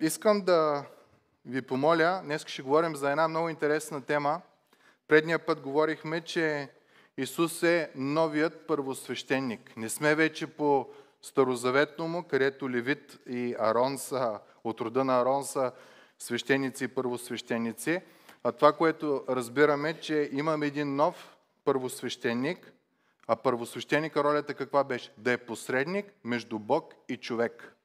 Искам да ви помоля, днес ще говорим за една много интересна тема. Предния път говорихме, че Исус е новият първосвещеник. Не сме вече по старозаветно му, където Левит и Арон са, от рода на Арон са свещеници и първосвещеници. А това, което разбираме, че имаме един нов първосвещеник, а първосвещеника ролята каква беше? Да е посредник между Бог и човек.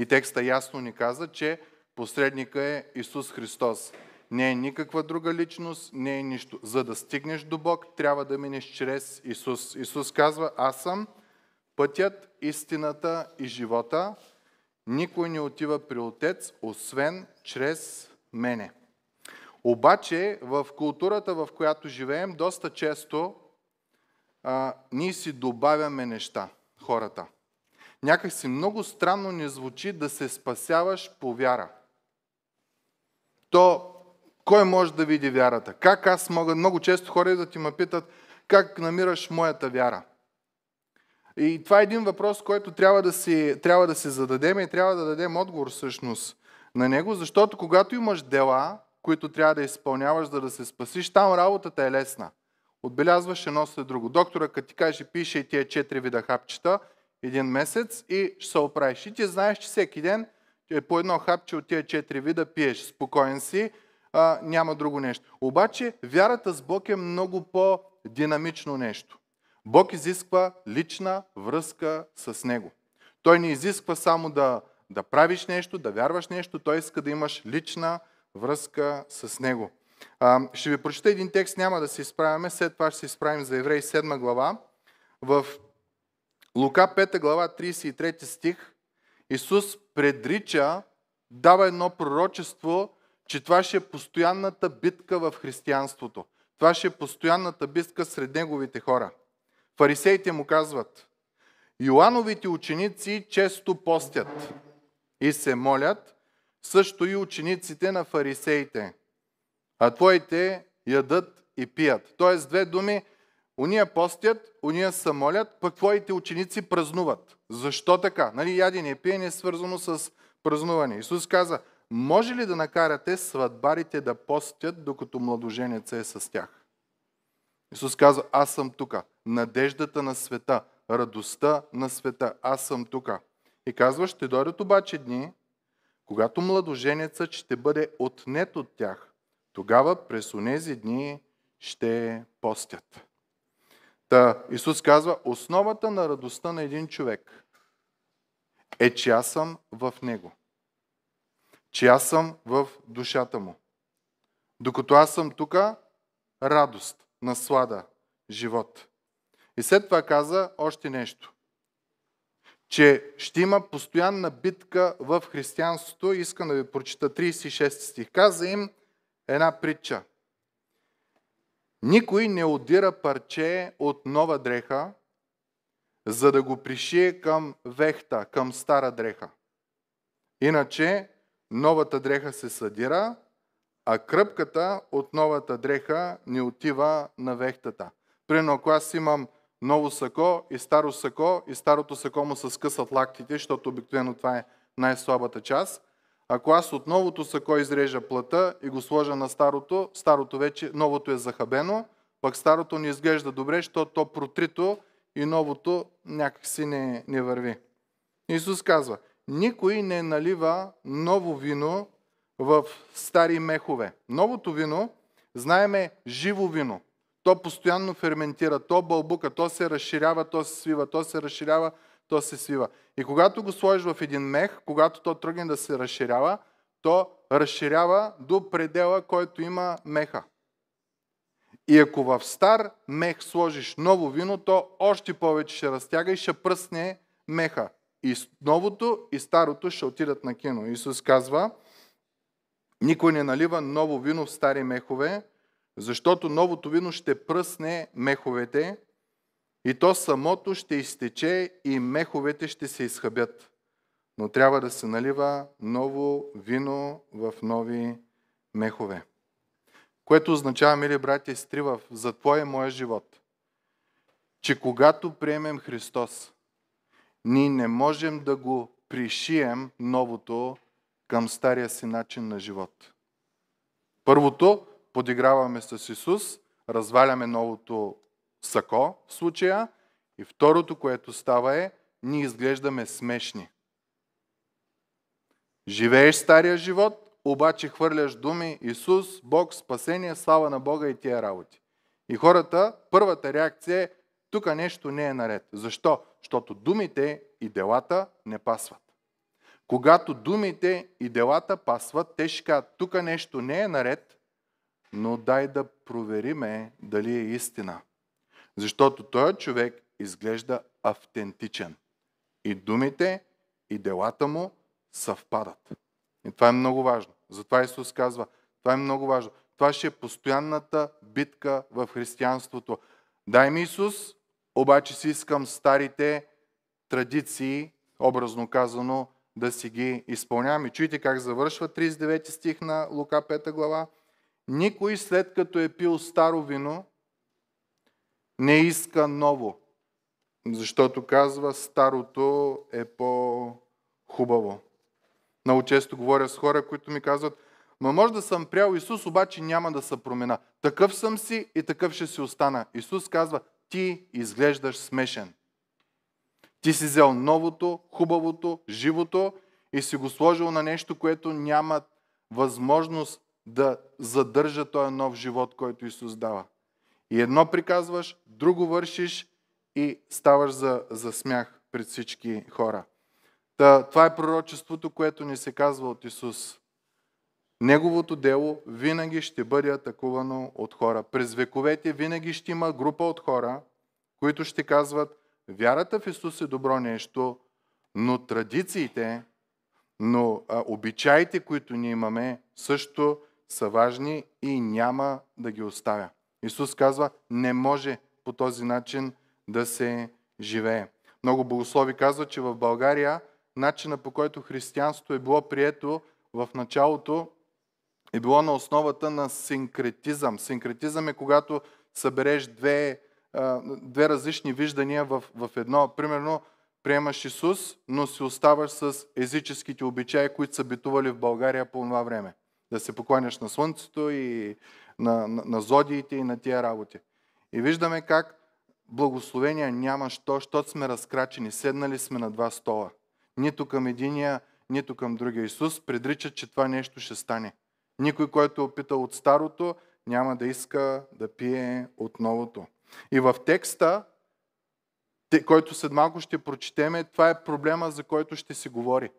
И текста ясно ни каза, че посредника е Исус Христос. Не е никаква друга личност, не е нищо. За да стигнеш до Бог, трябва да минеш чрез Исус. Исус казва, аз съм пътят, истината и живота. Никой не отива при Отец, освен чрез мене. Обаче в културата, в която живеем, доста често а, ние си добавяме неща, хората – Някак си много странно ни звучи да се спасяваш по вяра. То кой може да види вярата? Как аз мога? Много често хора да ти ме питат как намираш моята вяра. И това е един въпрос, който трябва да си, трябва да си зададем и трябва да дадем отговор всъщност на него, защото когато имаш дела, които трябва да изпълняваш, за да се спасиш, там работата е лесна. Отбелязваш едно след друго. Доктора, като ти каже, пише и тия четири вида хапчета, един месец и ще се оправиш. И ти знаеш, че всеки ден е по едно хапче от тия четири вида пиеш, спокоен си, а, няма друго нещо. Обаче вярата с Бог е много по-динамично нещо. Бог изисква лична връзка с Него. Той не изисква само да, да правиш нещо, да вярваш нещо, той иска да имаш лична връзка с Него. А, ще ви прочета един текст, няма да се изправяме, след това ще се изправим за Еврей 7 глава. В Лука 5 глава 33 стих Исус предрича, дава едно пророчество, че това ще е постоянната битка в християнството. Това ще е постоянната битка сред неговите хора. Фарисеите му казват, Йоановите ученици често постят и се молят, също и учениците на фарисеите, а твоите ядат и пият. Тоест, две думи, Уния постят, уния са молят, пък твоите ученици празнуват. Защо така? Нали, ядене и пиене е свързано с празнуване. Исус каза, може ли да накарате сватбарите да постят, докато младоженеца е с тях? Исус казва, аз съм тука. Надеждата на света, радостта на света, аз съм тука. И казва, ще дойдат обаче дни, когато младоженецът ще бъде отнет от тях. Тогава през онези дни ще постят. Та Исус казва, основата на радостта на един човек е, че аз съм в него. Че аз съм в душата му. Докато аз съм тук, радост, наслада, живот. И след това каза още нещо. Че ще има постоянна битка в християнството. Искам да ви прочита 36 стих. Каза им една притча. Никой не отдира парче от нова дреха, за да го пришие към вехта, към стара дреха. Иначе новата дреха се съдира, а кръпката от новата дреха не отива на вехтата. Примерно, ако аз имам ново сако и старо сако, и старото сако му се скъсат лактите, защото обикновено това е най-слабата част, ако аз от новото сако изрежа плата и го сложа на старото, старото вече, новото е захабено, пък старото не изглежда добре, защото то протрито и новото някакси не, не върви. Исус казва, никой не налива ново вино в стари мехове. Новото вино, знаеме, живо вино. То постоянно ферментира, то бълбука, то се разширява, то се свива, то се разширява, то се свива. И когато го сложиш в един мех, когато то тръгне да се разширява, то разширява до предела, който има меха. И ако в стар мех сложиш ново вино, то още повече ще разтяга и ще пръсне меха. И новото и старото ще отидат на кино. Исус казва, никой не налива ново вино в стари мехове, защото новото вино ще пръсне меховете и то самото ще изтече и меховете ще се изхъбят. Но трябва да се налива ново вино в нови мехове. Което означава, мили братя и сестри, в за Твоя е моя живот, че когато приемем Христос, ние не можем да го пришием новото към стария си начин на живот. Първото, подиграваме с Исус, разваляме новото сако в случая. И второто, което става е, ние изглеждаме смешни. Живееш стария живот, обаче хвърляш думи Исус, Бог, спасение, слава на Бога и тия работи. И хората, първата реакция е, тук нещо не е наред. Защо? Защото думите и делата не пасват. Когато думите и делата пасват, те ще кажат, тук нещо не е наред, но дай да провериме дали е истина. Защото той човек изглежда автентичен. И думите, и делата му съвпадат. И това е много важно. Затова Исус казва, това е много важно. Това ще е постоянната битка в християнството. Дай ми Исус, обаче си искам старите традиции, образно казано, да си ги изпълняваме. Чуйте как завършва 39 стих на Лука 5 глава. Никой след като е пил старо вино, не иска ново, защото казва, старото е по-хубаво. Много често говоря с хора, които ми казват, Ма може да съм прял Исус, обаче няма да се промена. Такъв съм си и такъв ще си остана. Исус казва, ти изглеждаш смешен. Ти си взел новото, хубавото, живото и си го сложил на нещо, което няма възможност да задържа този нов живот, който Исус дава. И едно приказваш, друго вършиш и ставаш за, за смях пред всички хора. Та, това е пророчеството, което ни се казва от Исус. Неговото дело винаги ще бъде атакувано от хора. През вековете винаги ще има група от хора, които ще казват, вярата в Исус е добро нещо, но традициите, но а, обичаите, които ние имаме, също са важни и няма да ги оставя. Исус казва, не може по този начин да се живее. Много богослови казват, че в България начина по който християнство е било прието в началото е било на основата на синкретизъм. Синкретизъм е когато събереш две, две различни виждания в, в едно. Примерно, приемаш Исус, но си оставаш с езическите обичаи, които са битували в България по това време. Да се покланяш на слънцето и на, на, на зодиите и на тия работи. И виждаме как благословения няма, що, сме разкрачени, седнали сме на два стола. Нито към единия, нито към другия. Исус предрича, че това нещо ще стане. Никой, който е опитал от старото, няма да иска да пие от новото. И в текста, който след малко ще прочетеме, това е проблема, за който ще си говори.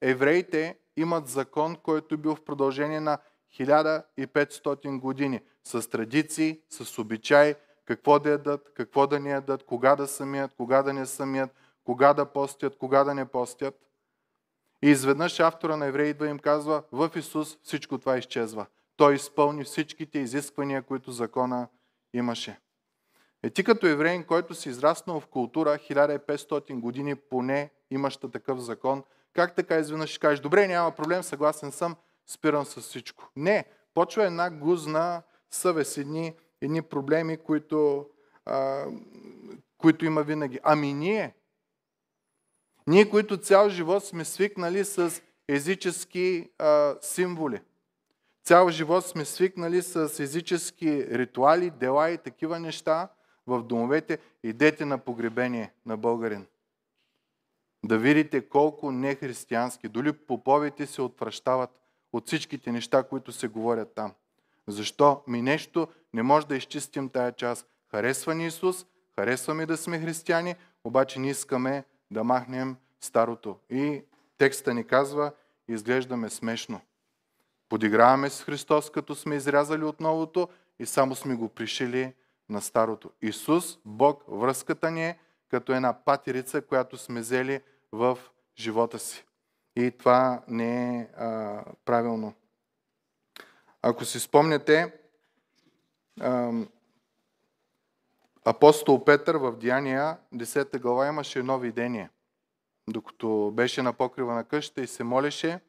Евреите имат закон, който е бил в продължение на 1500 години с традиции, с обичай, какво да ядат, какво да не ядат, кога да самият, кога да не самият, кога да постят, кога да не постят. И изведнъж автора на Евреи идва им казва, в Исус всичко това изчезва. Той изпълни всичките изисквания, които закона имаше. Е ти като евреин, който си израснал в култура 1500 години поне имаща такъв закон, как така изведнъж ще кажеш, добре, няма проблем, съгласен съм, спирам с всичко. Не, почва една гузна съвест, едни, едни проблеми, които, а, които има винаги. Ами ние, ние, които цял живот сме свикнали с езически а, символи, цял живот сме свикнали с езически ритуали, дела и такива неща в домовете, идете на погребение на българин. Да видите колко нехристиянски, дори поповете се отвръщават от всичките неща, които се говорят там. Защо? Ми нещо не може да изчистим тая част. Харесва ни Исус, харесваме да сме християни, обаче не искаме да махнем старото. И текста ни казва, изглеждаме смешно. Подиграваме с Христос, като сме изрязали от новото и само сме го пришили на старото. Исус, Бог, връзката ни е като една патерица, която сме взели в живота си. И това не е а, правилно. Ако си спомняте, а, апостол Петър в Деяния 10 глава имаше едно видение. Докато беше на покрива на къща и се молеше,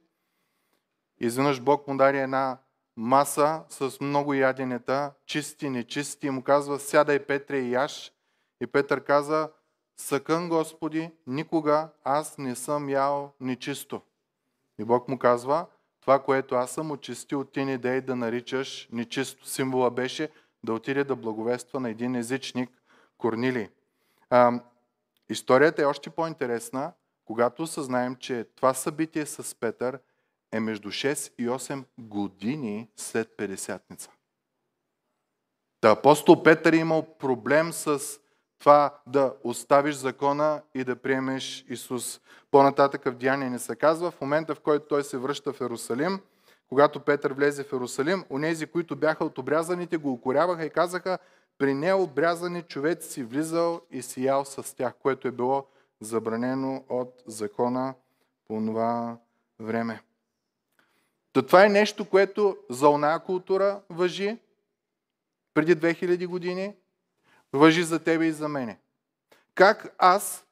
изведнъж Бог му дари една маса с много яденета, чисти, нечисти, и му казва, сядай Петре и яш. И Петър каза, съкън Господи, никога аз не съм ял нечисто. И Бог му казва, това, което аз съм очистил, ти не дей да наричаш нечисто. Символа беше да отиде да благовества на един езичник Корнили. А, историята е още по-интересна, когато съзнаем, че това събитие с Петър е между 6 и 8 години след Петдесятница. Та апостол Петър е имал проблем с това да оставиш закона и да приемеш Исус. По-нататък в Деяния ни се казва, в момента в който той се връща в Ерусалим, когато Петър влезе в Ерусалим, онези, които бяха от обрязаните, го укоряваха и казаха, при необрязани човек си влизал и сиял с тях, което е било забранено от закона по това време. То това е нещо, което за она култура въжи преди 2000 години, Въжи за тебе и за мене. Как аз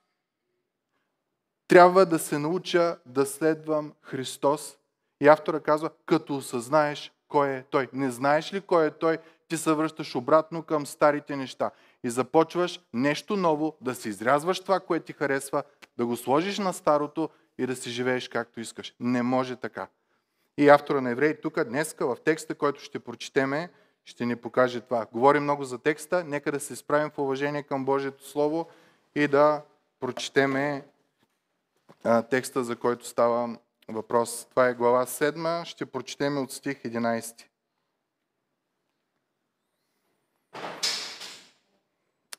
трябва да се науча да следвам Христос? И автора казва, като осъзнаеш кой е Той. Не знаеш ли кой е Той, ти се връщаш обратно към старите неща и започваш нещо ново, да си изрязваш това, което ти харесва, да го сложиш на старото и да си живееш както искаш. Не може така. И автора на Евреи тук днеска в текста, който ще прочетеме, ще ни покаже това. Говори много за текста, нека да се справим в уважение към Божието Слово и да прочетеме а, текста, за който става въпрос. Това е глава 7, ще прочетеме от стих 11.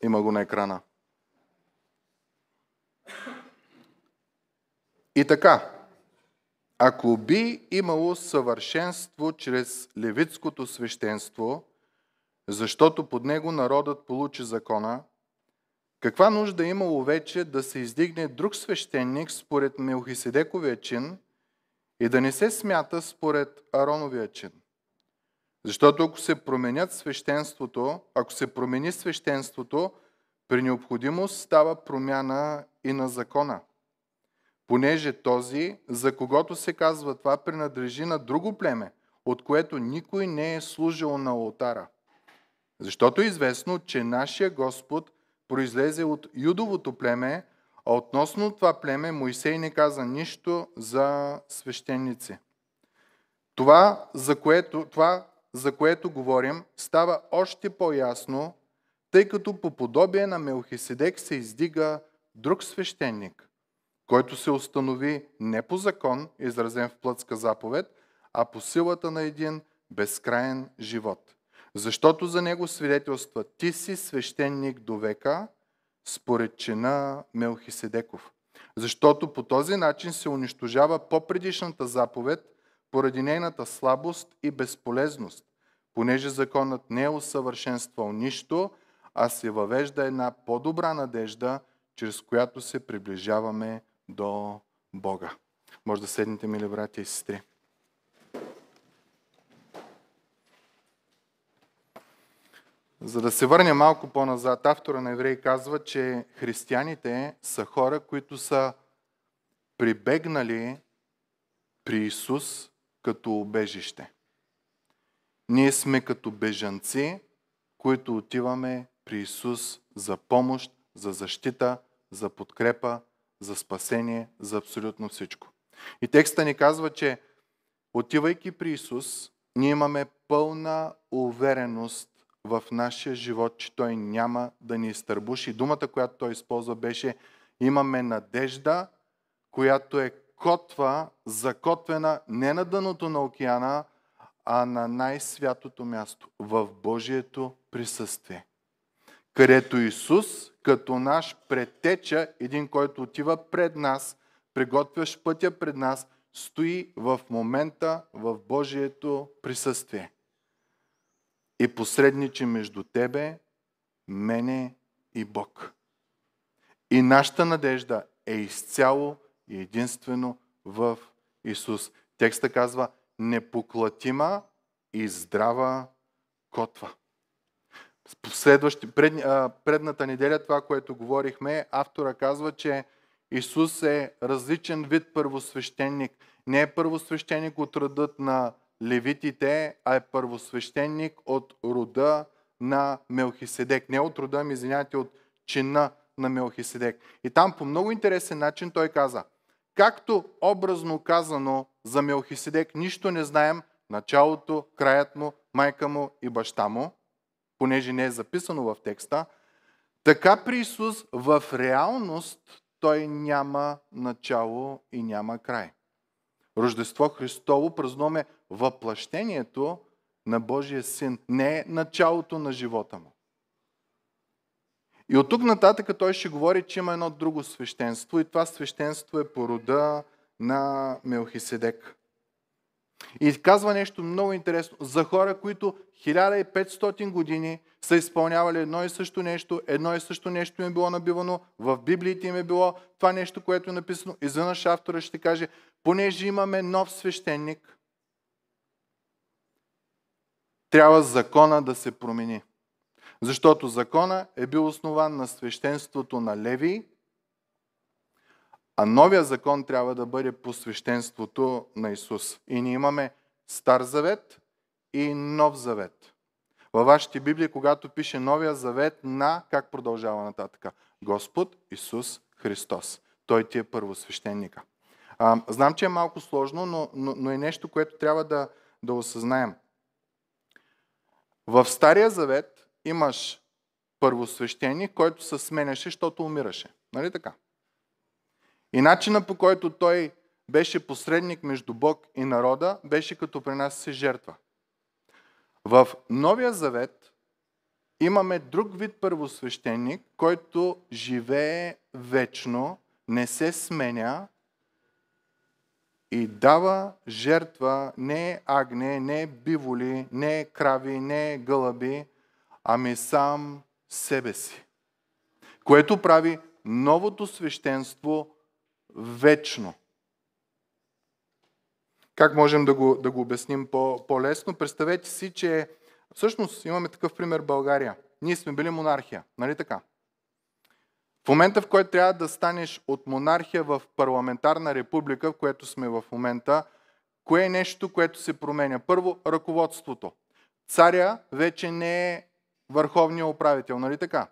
Има го на екрана. И така, ако би имало съвършенство чрез левитското свещенство, защото под него народът получи закона, каква нужда е имало вече да се издигне друг свещеник според Мелхиседековия чин и да не се смята според Ароновия чин? Защото ако се променят свещенството, ако се промени свещенството, при необходимост става промяна и на закона понеже този, за когото се казва това, принадлежи на друго племе, от което никой не е служил на алтара. Защото е известно, че нашия Господ произлезе от юдовото племе, а относно това племе Моисей не каза нищо за свещеници. Това, за което, това, за което говорим, става още по-ясно, тъй като по подобие на Мелхиседек се издига друг свещеник, който се установи не по закон, изразен в плътска заповед, а по силата на един безкраен живот. Защото за него свидетелства ти си свещеник до века, според чина Мелхиседеков. Защото по този начин се унищожава по-предишната заповед, поради нейната слабост и безполезност, понеже законът не е усъвършенствал нищо, а се въвежда една по-добра надежда, чрез която се приближаваме до Бога. Може да седнете, мили братя и сестри. За да се върне малко по-назад, автора на Евреи казва, че християните са хора, които са прибегнали при Исус като обежище. Ние сме като бежанци, които отиваме при Исус за помощ, за защита, за подкрепа, за спасение, за абсолютно всичко. И текста ни казва, че отивайки при Исус, ние имаме пълна увереност в нашия живот, че Той няма да ни изтърбуши. Думата, която Той използва, беше имаме надежда, която е котва, закотвена не на дъното на океана, а на най-святото място, в Божието присъствие където Исус като наш претеча, един, който отива пред нас, приготвящ пътя пред нас, стои в момента в Божието присъствие. И посредниче между тебе, мене и Бог. И нашата надежда е изцяло и единствено в Исус. Текста казва непоклатима и здрава котва. Следващи, пред, а, предната неделя, това, което говорихме, автора казва, че Исус е различен вид първосвещеник. Не е първосвещеник от родът на левитите, а е първосвещеник от рода на Мелхиседек. Не от рода ми, извинявайте, от чина на Мелхиседек. И там по много интересен начин той каза, както образно казано за Мелхиседек нищо не знаем, началото, краят му, майка му и баща му, понеже не е записано в текста, така при Исус в реалност той няма начало и няма край. Рождество Христово празнуваме въплащението на Божия Син, не началото на живота му. И от тук нататък той ще говори, че има едно друго свещенство и това свещенство е порода на Мелхиседек. И казва нещо много интересно за хора, които 1500 години са изпълнявали едно и също нещо, едно и също нещо им е било набивано, в Библиите им е било това нещо, което е написано. Изведнъж автора ще каже, понеже имаме нов свещеник, трябва закона да се промени. Защото закона е бил основан на свещенството на Левии, а новия закон трябва да бъде посвещенството на Исус. И ние имаме Стар завет и Нов завет. Във вашите Библии, когато пише Новия завет на, как продължава нататък? Господ Исус Христос. Той ти е първосвещеника. А, знам, че е малко сложно, но, но, но е нещо, което трябва да, да осъзнаем. В Стария завет имаш първосвещеник, който се сменяше, защото умираше. Нали така? И начина по който той беше посредник между Бог и народа, беше като при нас се жертва. В Новия завет имаме друг вид първосвещеник, който живее вечно, не се сменя и дава жертва не е агне, не е биволи, не е крави, не гълъби, ами сам себе си. Което прави новото свещенство вечно. Как можем да го, да го обясним по, по-лесно? Представете си, че всъщност имаме такъв пример България. Ние сме били монархия, нали така? В момента, в който трябва да станеш от монархия в парламентарна република, в което сме в момента, кое е нещо, което се променя? Първо, ръководството. Царя вече не е върховният управител, нали така?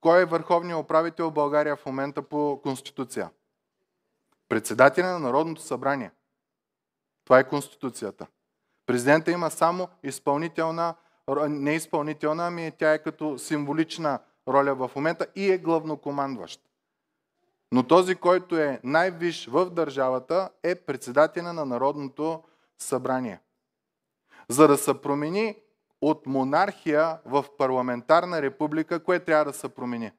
Кой е върховният управител в България в момента по Конституция? Председателя на Народното събрание. Това е Конституцията. Президента има само изпълнителна, не изпълнителна, ами тя е като символична роля в момента и е главнокомандващ. Но този, който е най-виш в държавата, е председателя на Народното събрание. За да се промени от монархия в парламентарна република, кое трябва да се промени?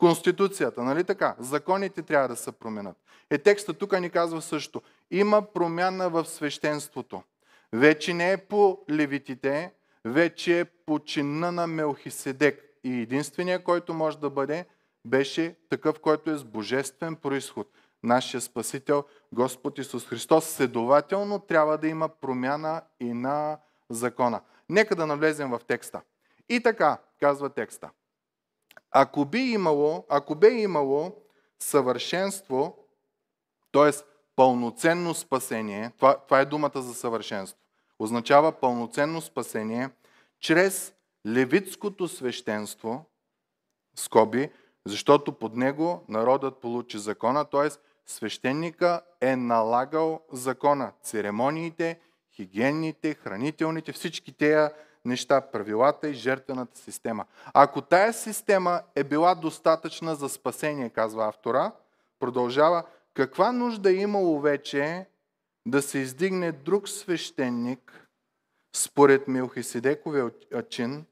Конституцията, нали така? Законите трябва да се променят. Е текста тук ни казва също. Има промяна в свещенството. Вече не е по левитите, вече е по чина на Мелхиседек. И единствения, който може да бъде, беше такъв, който е с божествен происход. Нашия Спасител, Господ Исус Христос. Следователно трябва да има промяна и на закона. Нека да навлезем в текста. И така, казва текста ако би имало, ако бе имало съвършенство, т.е. пълноценно спасение, това, това е думата за съвършенство, означава пълноценно спасение чрез левитското свещенство, скоби, защото под него народът получи закона, т.е. свещеника е налагал закона, церемониите, хигиенните, хранителните, всички тези неща правилата и жертвената система. Ако тая система е била достатъчна за спасение, казва автора, продължава, каква нужда е имало вече да се издигне друг свещеник според Милхиседековия чин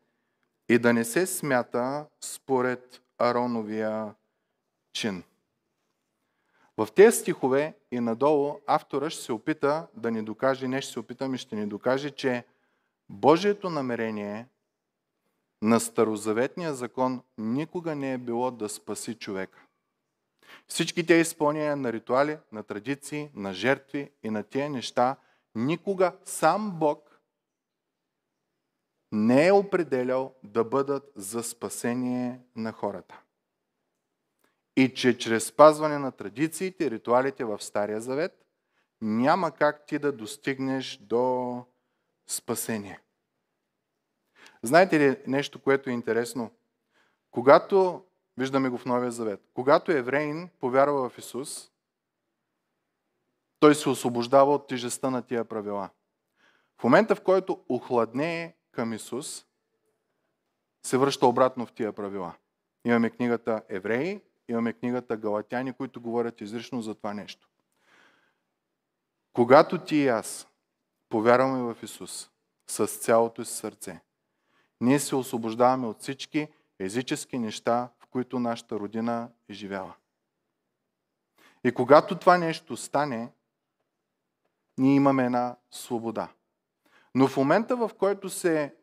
и да не се смята според Ароновия чин. В тези стихове и надолу автора ще се опита да ни докаже, не ще се опитам и ще ни докаже, че Божието намерение на Старозаветния закон никога не е било да спаси човека. Всички тези изпълнения на ритуали, на традиции, на жертви и на тези неща, никога сам Бог не е определял да бъдат за спасение на хората. И че чрез спазване на традициите, ритуалите в Стария Завет, няма как ти да достигнеш до спасение. Знаете ли нещо, което е интересно? Когато, виждаме го в Новия Завет, когато евреин повярва в Исус, той се освобождава от тежестта на тия правила. В момента, в който охладнее към Исус, се връща обратно в тия правила. Имаме книгата Евреи, имаме книгата Галатяни, които говорят изрично за това нещо. Когато ти и аз повярваме в Исус с цялото си сърце. Ние се освобождаваме от всички езически неща, в които нашата родина е живяла. И когато това нещо стане, ние имаме една свобода. Но в момента, в който се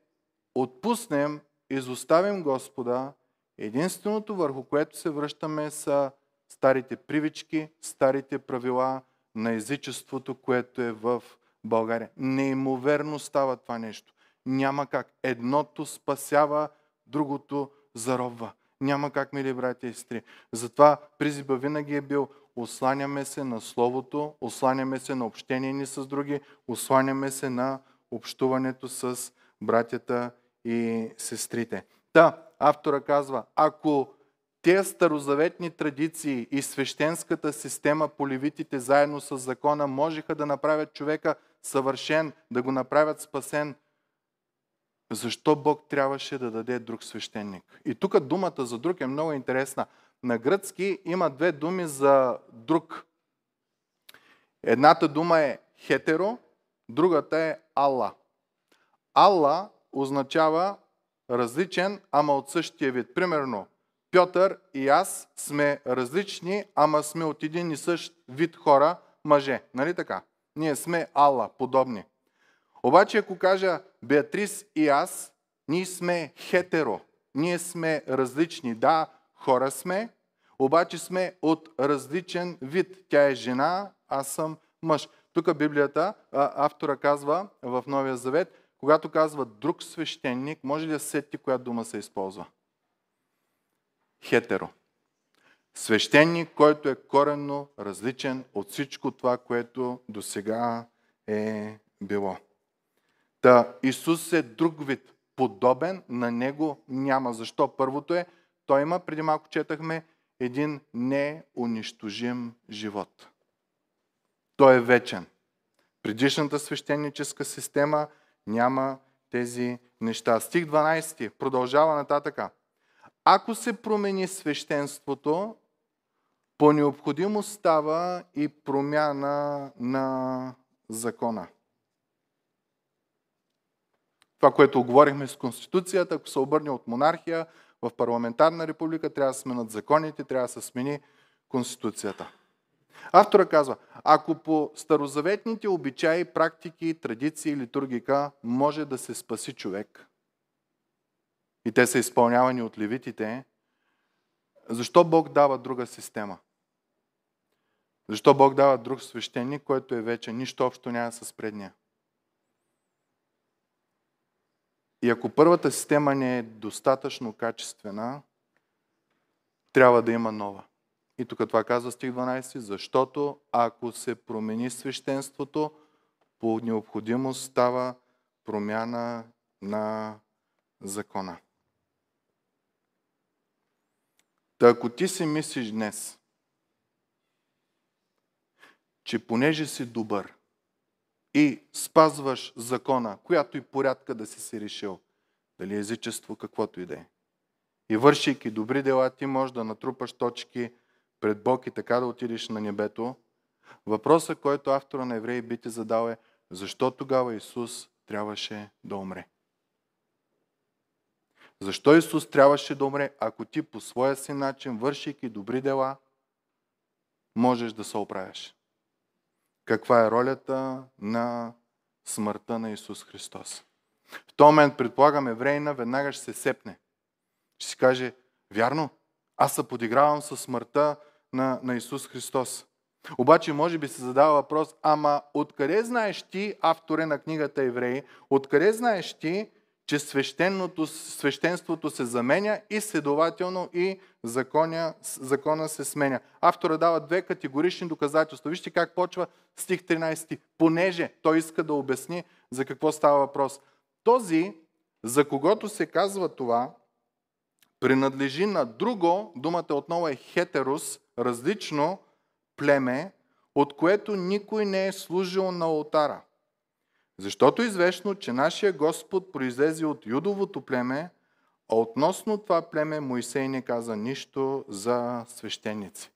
отпуснем, изоставим Господа, единственото върху което се връщаме са старите привички, старите правила на езичеството, което е в България. Неимоверно става това нещо. Няма как. Едното спасява, другото заробва. Няма как, мили братя и сестри. Затова призиба винаги е бил осланяме се на Словото, осланяме се на общение ни с други, осланяме се на общуването с братята и сестрите. Та, автора казва, ако те старозаветни традиции и свещенската система по левитите заедно с закона можеха да направят човека съвършен, да го направят спасен. Защо Бог трябваше да даде друг свещеник? И тук думата за друг е много интересна. На гръцки има две думи за друг. Едната дума е хетеро, другата е Алла. Алла означава различен, ама от същия вид. Примерно, Пьотър и аз сме различни, ама сме от един и същ вид хора, мъже. Нали така? Ние сме Алла, подобни. Обаче ако кажа Беатрис и аз, ние сме хетеро. Ние сме различни. Да, хора сме, обаче сме от различен вид. Тя е жена, аз съм мъж. Тук Библията, автора казва в Новия Завет, когато казва друг свещеник, може ли да сети коя дума се използва? Хетеро. Свещеник, който е коренно различен от всичко това, което до сега е било. Та Исус е друг вид, подобен на него няма. Защо? Първото е, той има, преди малко четахме, един неунищожим живот. Той е вечен. Предишната свещеническа система няма тези неща. Стих 12 продължава нататъка. Ако се промени свещенството, по необходимост става и промяна на закона. Това, което оговорихме с Конституцията, ако се обърне от монархия в парламентарна република, трябва да сменят законите, трябва да се смени Конституцията. Автора казва, ако по старозаветните обичаи, практики, традиции, литургика може да се спаси човек, и те са изпълнявани от левитите, защо Бог дава друга система? Защо Бог дава друг свещеник, който е вече нищо общо няма с предния? И ако първата система не е достатъчно качествена, трябва да има нова. И тук това казва стих 12, защото ако се промени свещенството, по необходимост става промяна на закона. Та ако ти си мислиш днес, че понеже си добър и спазваш закона, която и порядка да си си решил, дали езичество, каквото и да е. И вършейки добри дела, ти можеш да натрупаш точки пред Бог и така да отидеш на небето. Въпросът, който автора на Евреи би ти задал е, защо тогава Исус трябваше да умре? Защо Исус трябваше да умре, ако ти по своя си начин, вършейки добри дела, можеш да се оправяш? каква е ролята на смъртта на Исус Христос. В този момент, предполагам, еврейна веднага ще се сепне. Ще си каже, вярно, аз се подигравам със смъртта на, на Исус Христос. Обаче, може би се задава въпрос, ама откъде знаеш ти, авторе на книгата Евреи, откъде знаеш ти, че свещенството се заменя и следователно и законя, закона се сменя. Автора дава две категорични доказателства. Вижте как почва стих 13. Понеже той иска да обясни за какво става въпрос. Този, за когото се казва това, принадлежи на друго, думата отново е хетерус, различно племе, от което никой не е служил на алтара. Защото известно, че нашия Господ произлезе от юдовото племе, а относно това племе Моисей не каза нищо за свещеници.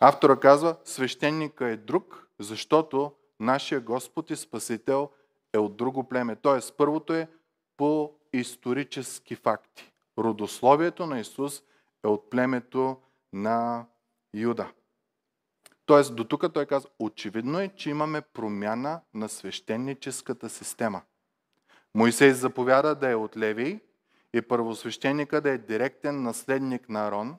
Автора казва, свещеника е друг, защото нашия Господ и Спасител е от друго племе. Тоест, първото е по исторически факти. Родословието на Исус е от племето на Юда. Тоест, до тук той казва, очевидно е, че имаме промяна на свещеническата система. Моисей заповяда да е от Левий и първосвещеника да е директен наследник на Арон,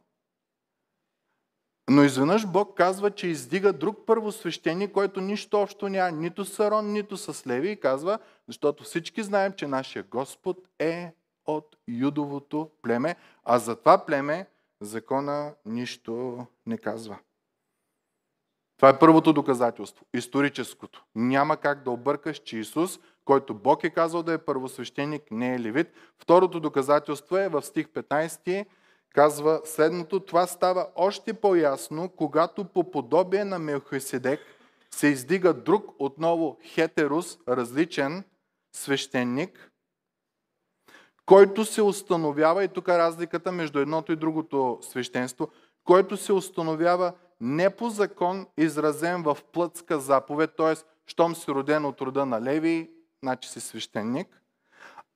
но изведнъж Бог казва, че издига друг първосвещеник, който нищо общо няма нито с Арон, нито с Леви и казва, защото всички знаем, че нашия Господ е от юдовото племе, а за това племе закона нищо не казва. Това е първото доказателство, историческото. Няма как да объркаш, че Исус, който Бог е казал да е първосвещеник, не е левит. Второто доказателство е в стих 15, казва следното. Това става още по-ясно, когато по подобие на Мелхиседек се издига друг, отново хетерус, различен свещеник, който се установява, и тук разликата между едното и другото свещенство, който се установява не по закон, изразен в плътска заповед, т.е. щом си роден от рода на Леви, значи си свещеник,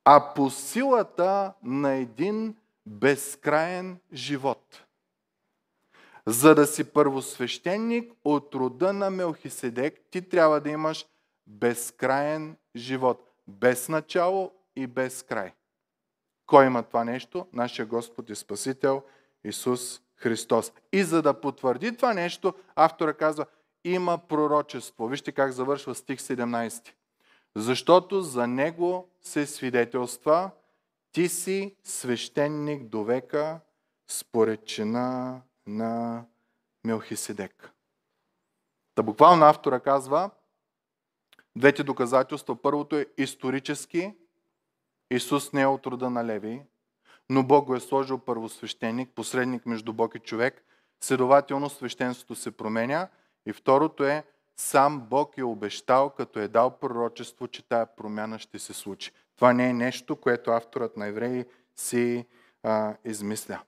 а по силата на един безкраен живот. За да си първосвещеник от рода на Мелхиседек, ти трябва да имаш безкраен живот, без начало и без край. Кой има това нещо? Нашия Господ и Спасител Исус Христос. И за да потвърди това нещо, автора казва, има пророчество. Вижте как завършва стих 17. Защото за него се свидетелства, ти си свещеник до века според чина на Мелхиседек. Та буквално автора казва, двете доказателства. Първото е исторически. Исус не е от рода на Леви, но Бог го е сложил първосвещеник, посредник между Бог и човек. Следователно свещенството се променя. И второто е, сам Бог е обещал, като е дал пророчество, че тая промяна ще се случи. Това не е нещо, което авторът на евреи си а, измисля.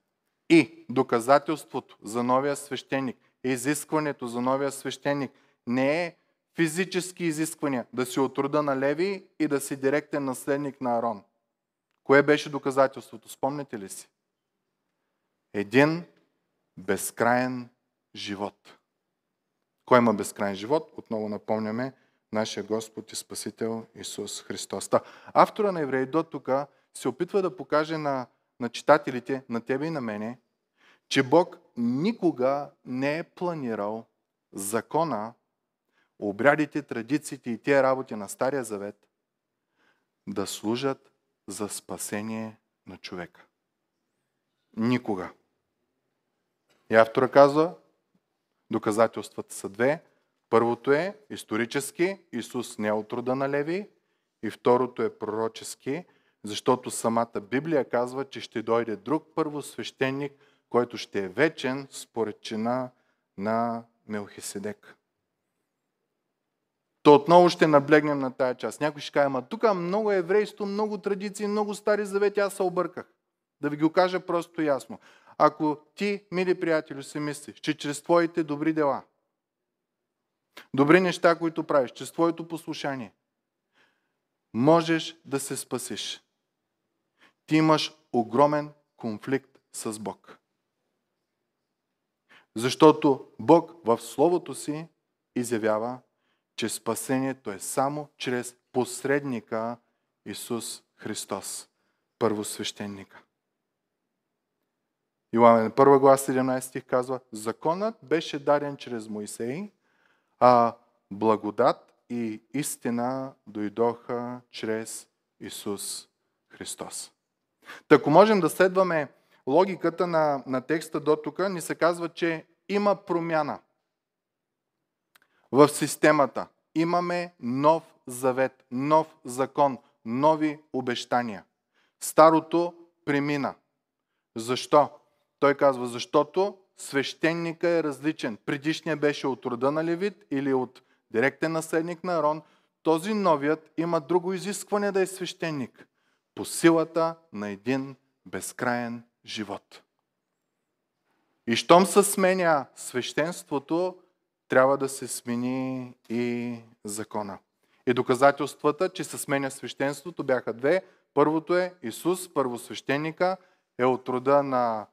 И доказателството за новия свещеник, изискването за новия свещеник не е физически изисквания да си от рода на Леви и да си директен наследник на Арон. Кое беше доказателството? Спомняте ли си? Един безкрайен живот. Кой има безкрайен живот? Отново напомняме нашия Господ и Спасител Исус Христос. Та, автора на Евреи до тук се опитва да покаже на, на читателите, на тебе и на мене, че Бог никога не е планирал закона, обрядите, традициите и тези работи на Стария Завет да служат за спасение на човека. Никога. И автора казва, доказателствата са две. Първото е исторически, Исус не е от рода на Леви. И второто е пророчески, защото самата Библия казва, че ще дойде друг първосвещеник, който ще е вечен според чина на Мелхиседек. Та отново ще наблегнем на тая част. Някой ще каже, ама тук много еврейство, много традиции, много стари завети, аз се обърках. Да ви го кажа просто ясно. Ако ти, мили приятели, си мислиш, че чрез твоите добри дела, добри неща, които правиш, чрез твоето послушание, можеш да се спасиш. Ти имаш огромен конфликт с Бог. Защото Бог в Словото си изявява че спасението е само чрез посредника Исус Христос, първосвещеника. Иоанн 1 глава 17 стих казва, Законът беше даден чрез Моисей, а благодат и истина дойдоха чрез Исус Христос. Тако можем да следваме логиката на, на текста до тук, ни се казва, че има промяна – в системата. Имаме нов завет, нов закон, нови обещания. Старото премина. Защо? Той казва, защото свещеника е различен. Предишният беше от рода на Левит или от директен наследник на Арон. Този новият има друго изискване да е свещеник. По силата на един безкраен живот. И щом се сменя свещенството, трябва да се смени и закона. И доказателствата, че се сменя свещенството, бяха две. Първото е Исус, първосвещеника, е от рода на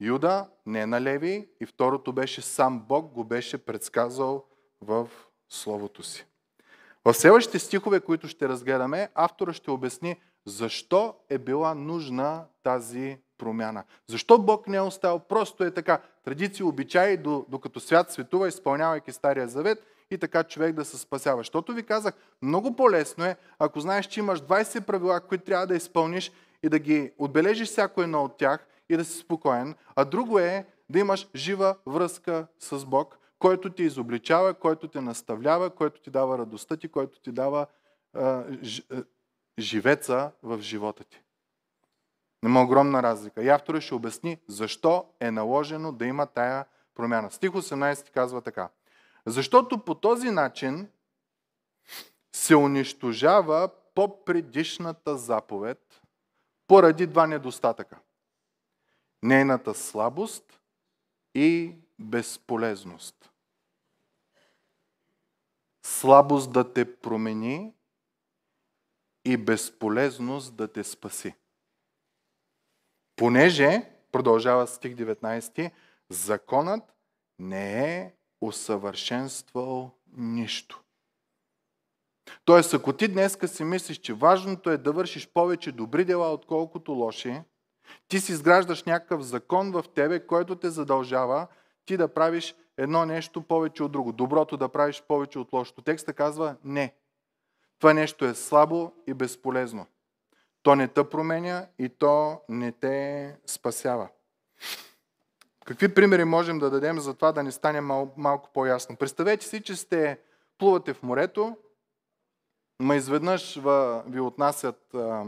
Юда, не на Леви. И второто беше сам Бог го беше предсказал в Словото си. В следващите стихове, които ще разгледаме, автора ще обясни защо е била нужна тази промяна. Защо Бог не е оставил? Просто е така. Традиции, обичаи, докато свят светува, изпълнявайки Стария Завет и така човек да се спасява. Защото ви казах, много по-лесно е, ако знаеш, че имаш 20 правила, които трябва да изпълниш и да ги отбележиш всяко едно от тях и да си спокоен. А друго е да имаш жива връзка с Бог, който ти изобличава, който те наставлява, който ти дава радостта ти, който ти дава живеца в живота ти. Има огромна разлика. И автора ще обясни защо е наложено да има тая промяна. Стих 18 казва така. Защото по този начин се унищожава по-предишната заповед поради два недостатъка. Нейната слабост и безполезност. Слабост да те промени и безполезност да те спаси. Понеже, продължава стих 19, законът не е усъвършенствал нищо. Тоест, ако ти днеска си мислиш, че важното е да вършиш повече добри дела, отколкото лоши, ти си изграждаш някакъв закон в тебе, който те задължава ти да правиш едно нещо повече от друго. Доброто да правиш повече от лошото. Текста казва не. Това нещо е слабо и безполезно. То не те променя и то не те спасява. Какви примери можем да дадем за това да не стане мал, малко по-ясно? Представете си, че сте плувате в морето, ма изведнъж ви отнасят а,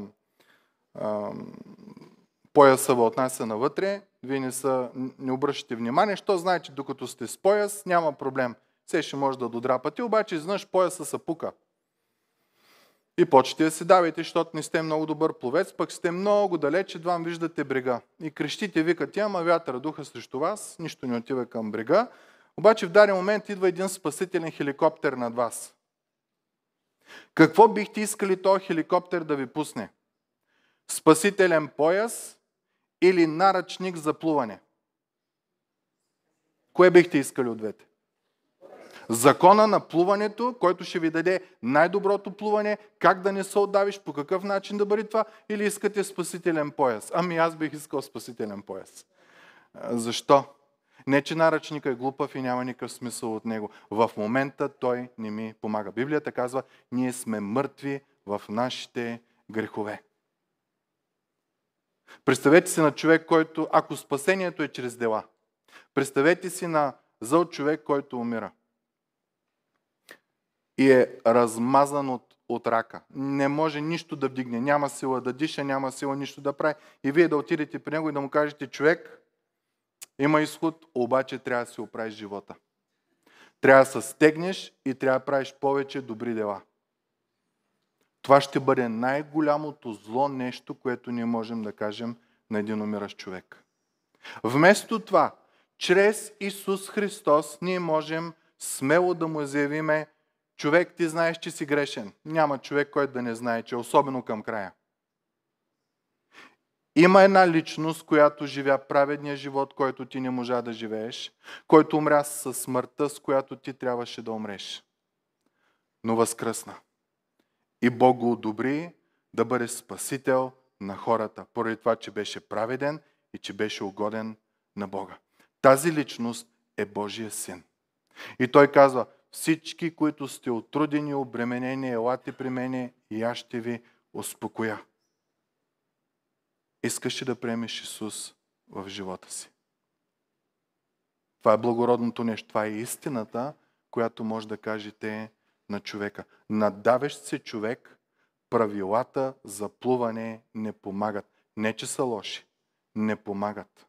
а, пояса ви отнася навътре, вие не, са, не обръщате внимание, що значи, докато сте с пояс, няма проблем. Все ще може да додрапате, обаче изведнъж пояса се пука. И почте да се давайте, защото не сте много добър пловец, пък сте много далеч, едва виждате брега. И крещите, викат ама вятъра духа срещу вас, нищо не отива към брега. Обаче в даден момент идва един спасителен хеликоптер над вас. Какво бихте искали този хеликоптер да ви пусне? Спасителен пояс или наръчник за плуване? Кое бихте искали от двете? Закона на плуването, който ще ви даде най-доброто плуване, как да не се отдавиш, по какъв начин да бъде това, или искате спасителен пояс. Ами аз бих искал спасителен пояс. Защо? Не, че наръчника е глупав и няма никакъв смисъл от него. В момента той не ми помага. Библията казва, ние сме мъртви в нашите грехове. Представете си на човек, който, ако спасението е чрез дела, представете си на зъл човек, който умира и е размазан от, от рака. Не може нищо да вдигне, няма сила да диша, няма сила нищо да прави. И вие да отидете при него и да му кажете, човек, има изход, обаче трябва да си оправиш живота. Трябва да се стегнеш и трябва да правиш повече добри дела. Това ще бъде най-голямото зло нещо, което ние можем да кажем на един умиращ човек. Вместо това, чрез Исус Христос ние можем смело да му заявиме Човек, ти знаеш, че си грешен. Няма човек, който да не знае, че е особено към края. Има една личност, която живя праведния живот, който ти не можа да живееш, който умря със смъртта, с която ти трябваше да умреш. Но възкръсна. И Бог го одобри да бъде спасител на хората, поради това, че беше праведен и че беше угоден на Бога. Тази личност е Божия син. И той казва, всички, които сте отрудени, обременени, елате при мене и аз ще ви успокоя. Искаш ли да приемеш Исус в живота си? Това е благородното нещо. Това е истината, която може да кажете на човека. Надавещ се човек, правилата за плуване не помагат. Не, че са лоши. Не помагат.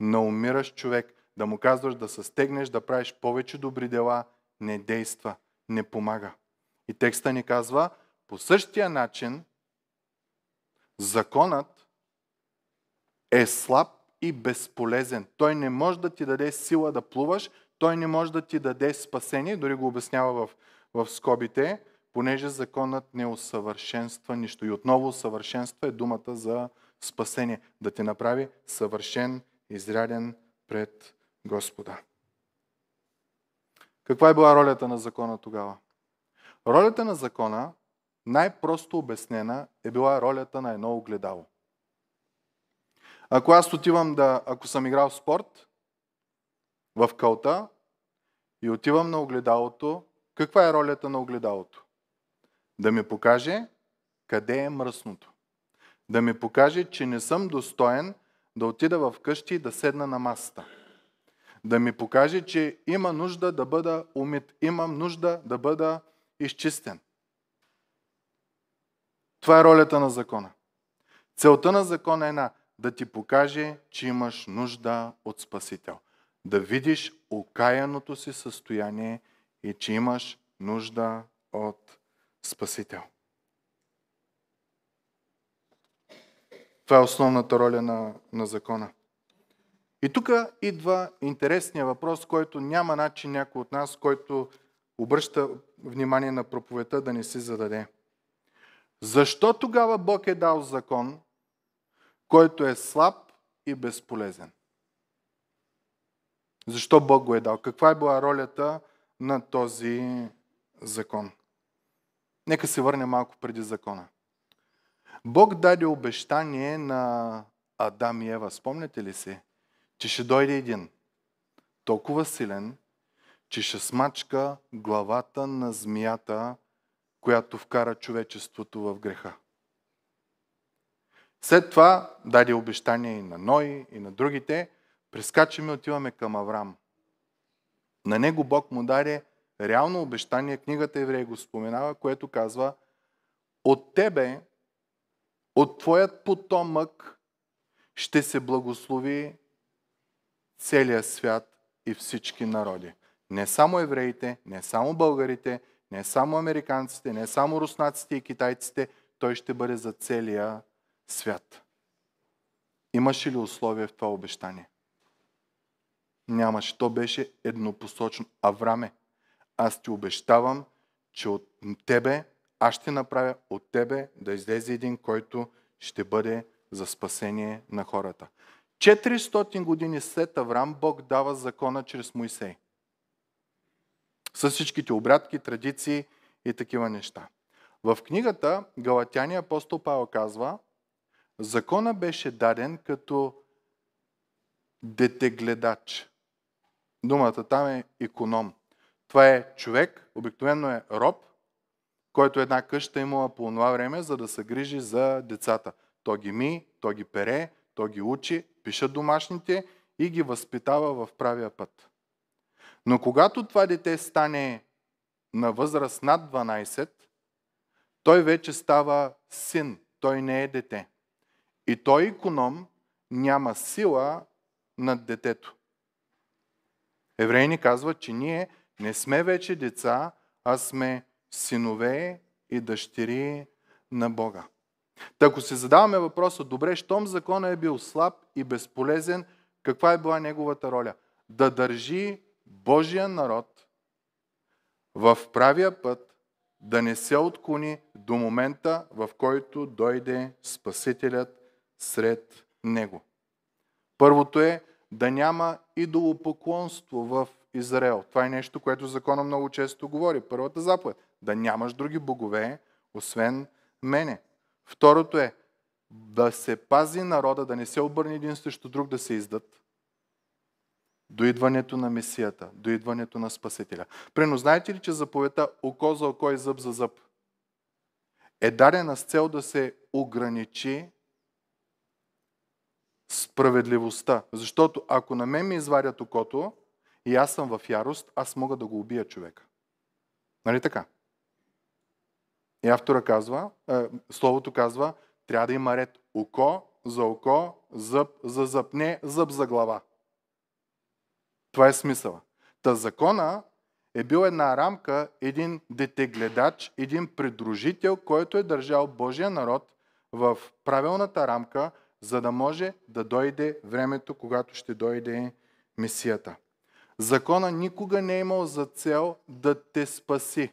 На умираш човек, да му казваш да се стегнеш, да правиш повече добри дела – не действа, не помага. И текста ни казва, по същия начин законът е слаб и безполезен. Той не може да ти даде сила да плуваш, той не може да ти даде спасение, дори го обяснява в, в скобите, понеже законът не усъвършенства нищо. И отново усъвършенства е думата за спасение, да те направи съвършен, изряден пред Господа. Каква е била ролята на закона тогава? Ролята на закона, най-просто обяснена, е била ролята на едно огледало. Ако аз отивам да, ако съм играл в спорт, в кълта, и отивам на огледалото, каква е ролята на огледалото? Да ми покаже къде е мръсното. Да ми покаже, че не съм достоен да отида в къщи и да седна на масата да ми покаже, че има нужда да бъда умит, имам нужда да бъда изчистен. Това е ролята на закона. Целта на закона е една да ти покаже, че имаш нужда от Спасител. Да видиш окаяното си състояние и че имаш нужда от Спасител. Това е основната роля на, на закона. И тук идва интересния въпрос, който няма начин някой от нас, който обръща внимание на проповета, да не си зададе. Защо тогава Бог е дал закон, който е слаб и безполезен? Защо Бог го е дал? Каква е била ролята на този закон? Нека се върне малко преди закона. Бог даде обещание на Адам и Ева. Спомняте ли си? че ще дойде един толкова силен, че ще смачка главата на змията, която вкара човечеството в греха. След това даде обещание и на Ной, и на другите. Прескачаме и отиваме към Аврам. На него Бог му даде реално обещание, книгата Еврей го споменава, което казва от тебе, от твоят потомък ще се благослови целия свят и всички народи. Не само евреите, не само българите, не само американците, не само руснаците и китайците, той ще бъде за целия свят. Имаше ли условие в това обещание? Нямаше. То беше еднопосочно. Авраме, аз ти обещавам, че от тебе, аз ще направя от тебе да излезе един, който ще бъде за спасение на хората. 400 години след Авраам Бог дава закона чрез Моисей. С всичките обрядки, традиции и такива неща. В книгата Галатяни апостол Павел казва, закона беше даден като детегледач. Думата там е економ. Това е човек, обикновено е роб, който една къща е имала по това време, за да се грижи за децата. То ги ми, то ги пере, то ги учи, пиша домашните и ги възпитава в правия път. Но когато това дете стане на възраст над 12, той вече става син, той не е дете. И той иконом няма сила над детето. Евреи ни казват, че ние не сме вече деца, а сме синове и дъщери на Бога. Та ако се задаваме въпроса, добре, щом закона е бил слаб и безполезен, каква е била неговата роля? Да държи Божия народ в правия път, да не се отклони до момента, в който дойде Спасителят сред него. Първото е да няма идолопоклонство в Израел. Това е нещо, което закона много често говори. Първата заповед. Да нямаш други богове, освен мене. Второто е да се пази народа, да не се обърне един срещу друг, да се издат. До идването на Месията, до идването на Спасителя. Прено, знаете ли, че заповедта око за око и зъб за зъб е дадена с цел да се ограничи справедливостта. Защото ако на мен ми изварят окото и аз съм в ярост, аз мога да го убия човека. Нали така? И автора казва, е, словото казва, трябва да има ред око за око, зъб за зъб, не зъб за глава. Това е смисъла. Та закона е бил една рамка, един детегледач, един придружител, който е държал Божия народ в правилната рамка, за да може да дойде времето, когато ще дойде Месията. Закона никога не е имал за цел да те спаси.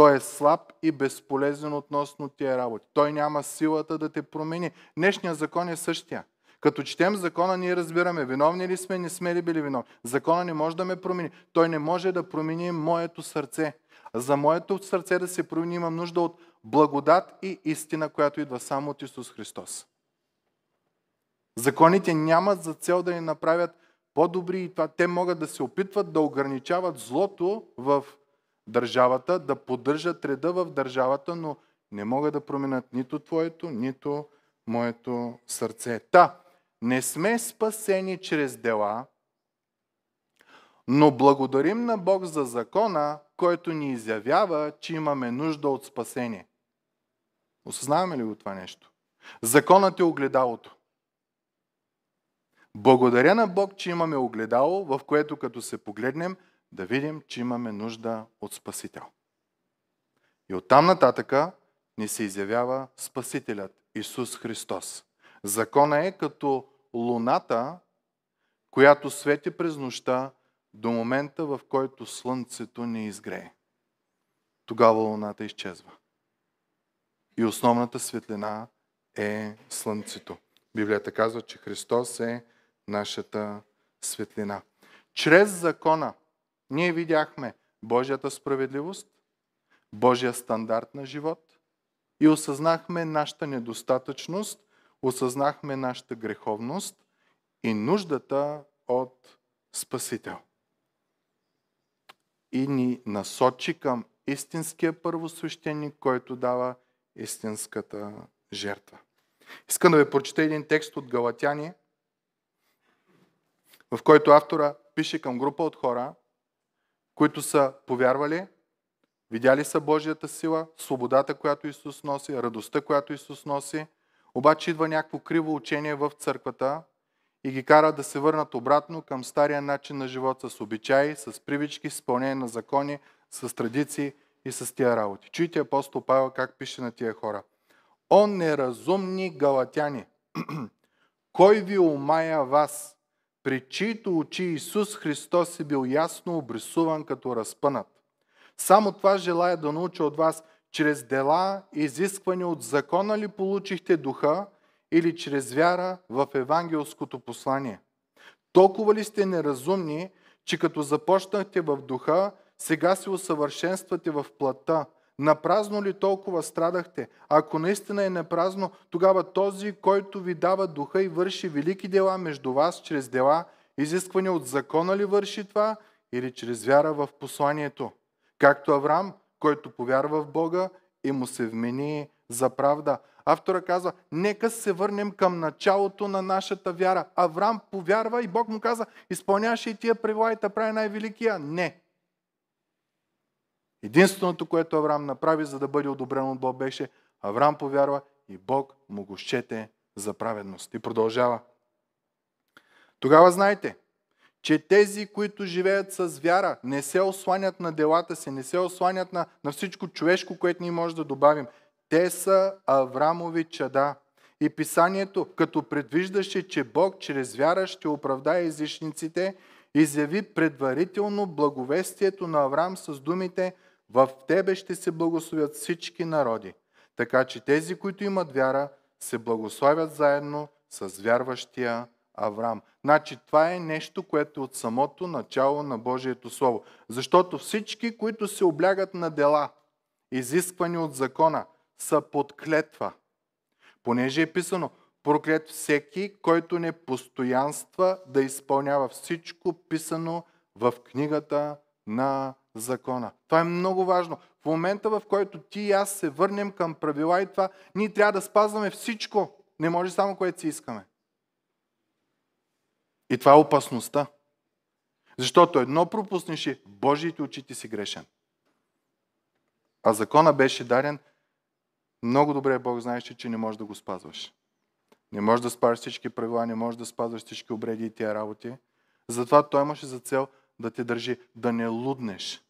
Той е слаб и безполезен относно тия работи. Той няма силата да те промени. Днешният закон е същия. Като четем закона, ние разбираме, виновни ли сме, не сме ли били виновни. Закона не може да ме промени. Той не може да промени моето сърце. За моето сърце да се промени имам нужда от благодат и истина, която идва само от Исус Христос. Законите нямат за цел да ни направят по-добри и това. Те могат да се опитват да ограничават злото в държавата, да поддържат реда в държавата, но не могат да променят нито твоето, нито моето сърце. Та, не сме спасени чрез дела, но благодарим на Бог за закона, който ни изявява, че имаме нужда от спасение. Осъзнаваме ли го това нещо? Законът е огледалото. Благодаря на Бог, че имаме огледало, в което като се погледнем – да видим, че имаме нужда от Спасител. И оттам нататъка ни се изявява Спасителят Исус Христос. Закона е като луната, която свети през нощта до момента, в който слънцето не изгрее. Тогава луната изчезва. И основната светлина е слънцето. Библията казва, че Христос е нашата светлина. Чрез закона ние видяхме Божията справедливост, Божия стандарт на живот и осъзнахме нашата недостатъчност, осъзнахме нашата греховност и нуждата от Спасител. И ни насочи към истинския първосвещеник, който дава истинската жертва. Искам да ви прочета един текст от Галатяни, в който автора пише към група от хора, които са повярвали, видяли са Божията сила, свободата, която Исус носи, радостта, която Исус носи, обаче идва някакво криво учение в църквата и ги кара да се върнат обратно към стария начин на живот с обичаи, с привички, с изпълнение на закони, с традиции и с тия работи. Чуйте апостол Павел как пише на тия хора. О, неразумни галатяни! Кой ви умая вас, при чието очи Исус Христос е бил ясно обрисуван като разпънат. Само това желая да науча от вас, чрез дела, изисквани от закона ли получихте духа или чрез вяра в евангелското послание? Толкова ли сте неразумни, че като започнахте в духа, сега се усъвършенствате в плата – Напразно ли толкова страдахте? Ако наистина е напразно, тогава този, който ви дава духа и върши велики дела между вас чрез дела, изисквани от закона ли върши това или чрез вяра в посланието? Както Авраам, който повярва в Бога и му се вмени за правда. Автора казва, нека се върнем към началото на нашата вяра. Авраам повярва и Бог му каза, изпълняваше и тия правила и те прави най-великия. Не, Единственото, което Авраам направи, за да бъде одобрен от Бог, беше Авраам повярва и Бог му го щете за праведност. И продължава. Тогава знаете, че тези, които живеят с вяра, не се осланят на делата си, не се осланят на, на всичко човешко, което ние може да добавим. Те са Аврамови чада. И писанието, като предвиждаше, че Бог чрез вяра ще оправдае езичниците, изяви предварително благовестието на Авраам с думите – в Тебе ще се благословят всички народи, така че тези, които имат вяра, се благославят заедно с вярващия Авраам. Значи това е нещо, което е от самото начало на Божието Слово. Защото всички, които се облягат на дела, изисквани от закона, са под клетва. Понеже е писано, проклет всеки, който не постоянства да изпълнява всичко писано в книгата на закона. Това е много важно. В момента, в който ти и аз се върнем към правила и това, ние трябва да спазваме всичко. Не може само което си искаме. И това е опасността. Защото едно пропуснеш и Божиите очи ти си грешен. А закона беше дарен. Много добре Бог знаеше, че не можеш да го спазваш. Не можеш да спазваш всички правила, не можеш да спазваш всички обреди и тия работи. Затова той имаше за цел – да те държи, да не луднеш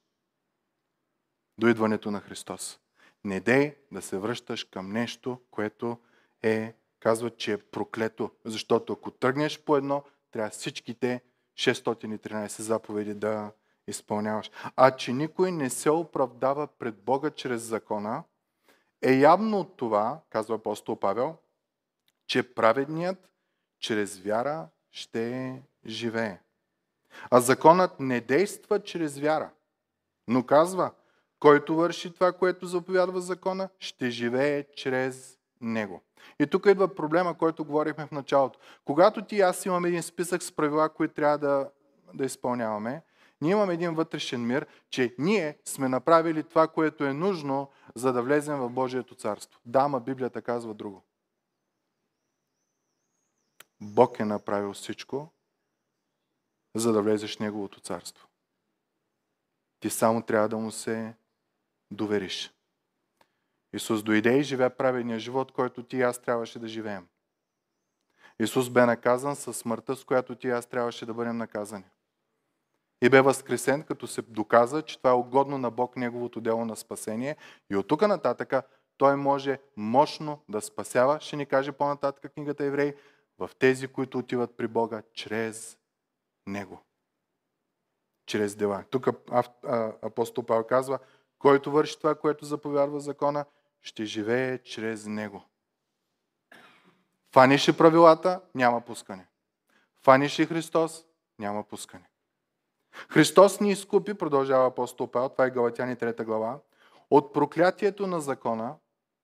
до идването на Христос. Не дей да се връщаш към нещо, което е, казва, че е проклето. Защото ако тръгнеш по едно, трябва всичките 613 заповеди да изпълняваш. А че никой не се оправдава пред Бога чрез закона, е явно от това, казва апостол Павел, че праведният чрез вяра ще живее. А законът не действа чрез вяра, но казва, който върши това, което заповядва закона, ще живее чрез него. И тук идва проблема, който говорихме в началото. Когато ти и аз имам един списък с правила, които трябва да, да изпълняваме, ние имаме един вътрешен мир, че ние сме направили това, което е нужно, за да влезем в Божието царство. Да, ма Библията казва друго. Бог е направил всичко за да влезеш в Неговото царство. Ти само трябва да му се довериш. Исус дойде и живя праведния живот, който ти и аз трябваше да живеем. Исус бе наказан със смъртта, с която ти и аз трябваше да бъдем наказани. И бе възкресен, като се доказа, че това е угодно на Бог неговото дело на спасение. И от тук нататъка той може мощно да спасява, ще ни каже по-нататък книгата Евреи, в тези, които отиват при Бога чрез него. Чрез дела. Тук апостол Павел казва, който върши това, което заповядва закона, ще живее чрез Него. Фаниш ли правилата, няма пускане. Фаниш ли Христос, няма пускане. Христос ни изкупи, продължава апостол Павел, това е Галатяни 3 глава, от проклятието на закона,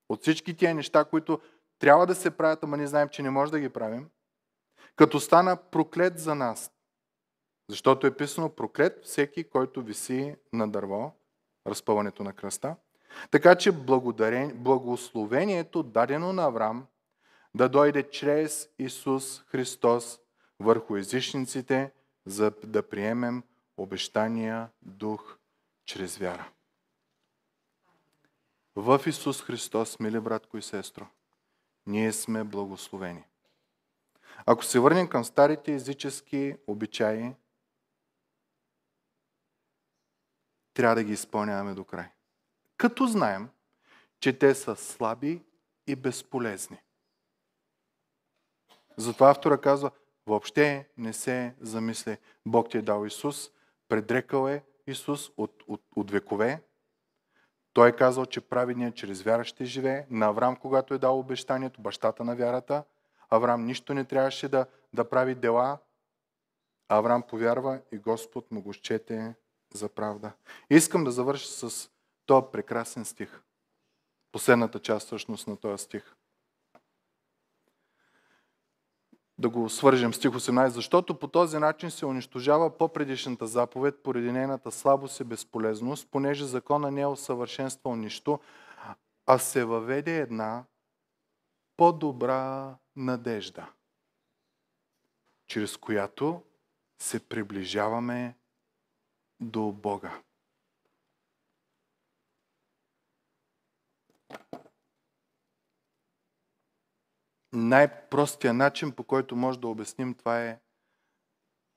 от всички тия неща, които трябва да се правят, ама не знаем, че не може да ги правим, като стана проклет за нас, защото е писано проклет всеки, който виси на дърво, разпъването на кръста. Така че благословението дадено на Авраам да дойде чрез Исус Христос върху езичниците, за да приемем обещания дух чрез вяра. В Исус Христос, мили братко и сестро, ние сме благословени. Ако се върнем към старите езически обичаи, трябва да ги изпълняваме до край. Като знаем, че те са слаби и безполезни. Затова автора казва, въобще не се замисли. Бог ти е дал Исус, предрекал е Исус от, от, от векове. Той е казал, че праведният чрез вяра ще живее. На Авраам, когато е дал обещанието, бащата на вярата, Авраам нищо не трябваше да, да прави дела. Авраам повярва и Господ му го счете за правда. И искам да завърша с този прекрасен стих. Последната част всъщност на този стих. Да го свържем стих 18. Защото по този начин се унищожава по-предишната заповед поради нейната слабост и безполезност, понеже закона не е усъвършенствал нищо, а се въведе една по-добра надежда, чрез която се приближаваме до Бога. Най-простия начин, по който може да обясним това е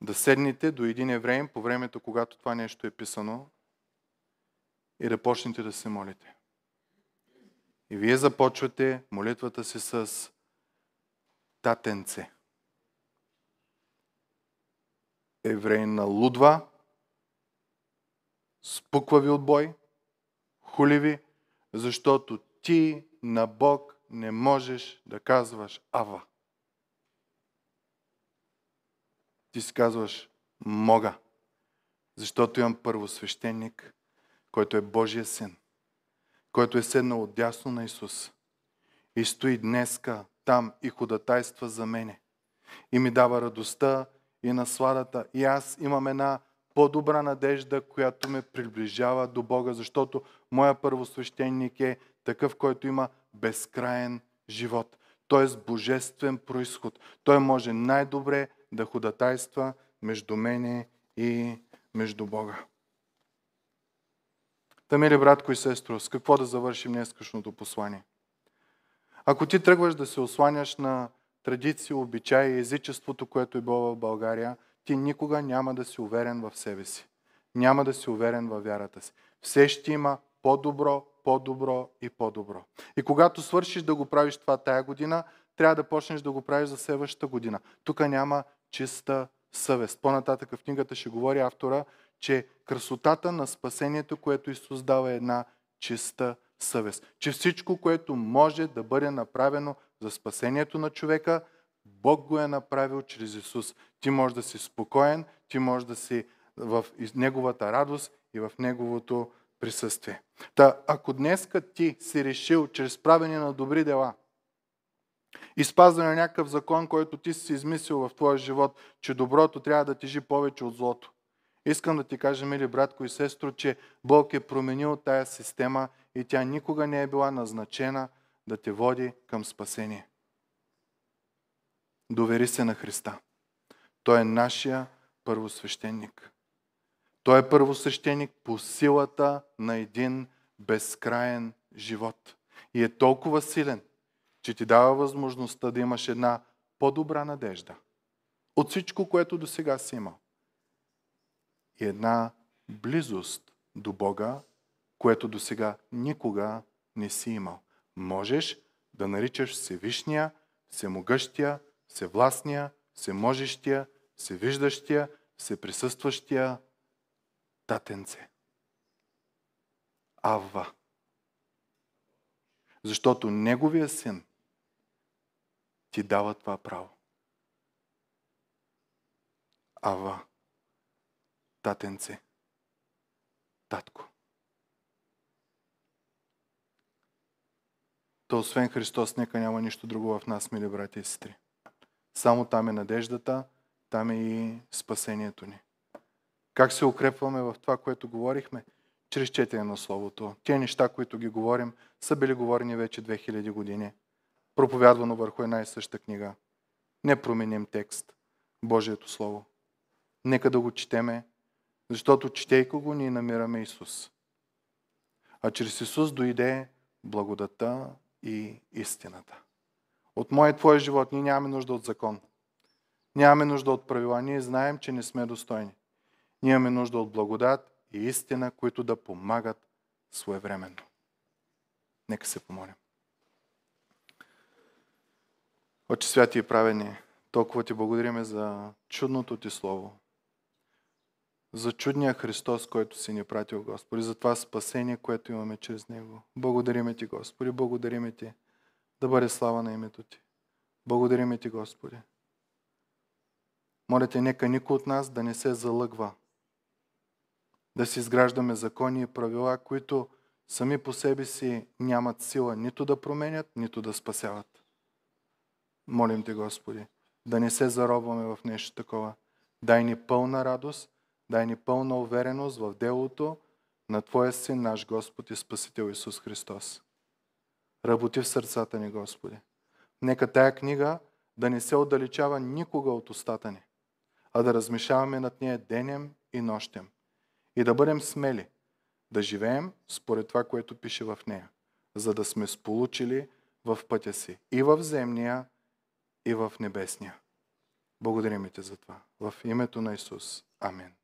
да седнете до един евреин по времето, когато това нещо е писано и да почнете да се молите. И вие започвате молитвата си с татенце. Еврейна Лудва, спуква ви от бой, хуливи, защото ти на Бог не можеш да казваш Ава. Ти си казваш Мога, защото имам първосвещеник, който е Божия син, който е седнал отдясно на Исус и стои днеска там и ходатайства за мене. И ми дава радостта и насладата. И аз имам една по-добра надежда, която ме приближава до Бога, защото моя първосвещеник е такъв, който има безкраен живот. Той е с божествен происход. Той може най-добре да ходатайства между мене и между Бога. Тамили, братко и сестро, с какво да завършим днескашното послание? Ако ти тръгваш да се осланяш на традиции, обичаи, езичеството, което е било в България – ти никога няма да си уверен в себе си. Няма да си уверен във вярата си. Все ще има по-добро, по-добро и по-добро. И когато свършиш да го правиш това тая година, трябва да почнеш да го правиш за следващата година. Тук няма чиста съвест. По-нататък в книгата ще говори автора, че красотата на спасението, което Исус дава е една чиста съвест. Че всичко, което може да бъде направено за спасението на човека – Бог го е направил чрез Исус. Ти можеш да си спокоен, ти можеш да си в Неговата радост и в Неговото присъствие. Та, ако днеска ти си решил чрез правене на добри дела, изпазване на някакъв закон, който ти си измислил в твоя живот, че доброто трябва да тежи повече от злото. Искам да ти кажа, мили братко и сестро, че Бог е променил тая система и тя никога не е била назначена да те води към спасение. Довери се на Христа. Той е нашия първосвещеник. Той е първосвещеник по силата на един безкраен живот. И е толкова силен, че ти дава възможността да имаш една по-добра надежда от всичко, което до сега си имал. И една близост до Бога, което до сега никога не си имал. Можеш да наричаш Всевишния, Всемогъщия, всевластния, всеможещия, всевиждащия, всеприсъстващия татенце. Авва. Защото Неговия син ти дава това право. Ава, татенце, татко. То освен Христос, нека няма нищо друго в нас, мили брати и сестри. Само там е надеждата, там е и спасението ни. Как се укрепваме в това, което говорихме? Чрез четене на Словото. Те неща, които ги говорим, са били говорени вече 2000 години. Проповядвано върху една и съща книга. Не променим текст. Божието Слово. Нека да го четеме, защото четейко го ние намираме Исус. А чрез Исус дойде благодата и истината. От моят твой живот ние нямаме нужда от закон. Нямаме нужда от правила. Ние знаем, че не сме достойни. Ние имаме нужда от благодат и истина, които да помагат своевременно. Нека се помолим. Отче святи и правени, толкова ти благодариме за чудното ти слово, за чудния Христос, който си ни пратил, Господи, за това спасение, което имаме чрез Него. Благодариме ти, Господи, благодариме ти да бъде слава на името Ти. Благодарим Ти, Господи. Моля Те, нека никой от нас да не се залъгва. Да си изграждаме закони и правила, които сами по себе си нямат сила нито да променят, нито да спасяват. Молим Те, Господи, да не се заробваме в нещо такова. Дай ни пълна радост, дай ни пълна увереност в делото на Твоя Син, наш Господ и Спасител Исус Христос. Работи в сърцата ни, Господи. Нека тая книга да не се отдалечава никога от устата ни, а да размешаваме над нея денем и нощем. И да бъдем смели да живеем според това, което пише в нея, за да сме сполучили в пътя си и в земния, и в небесния. Благодарим ти за това. В името на Исус. Амин.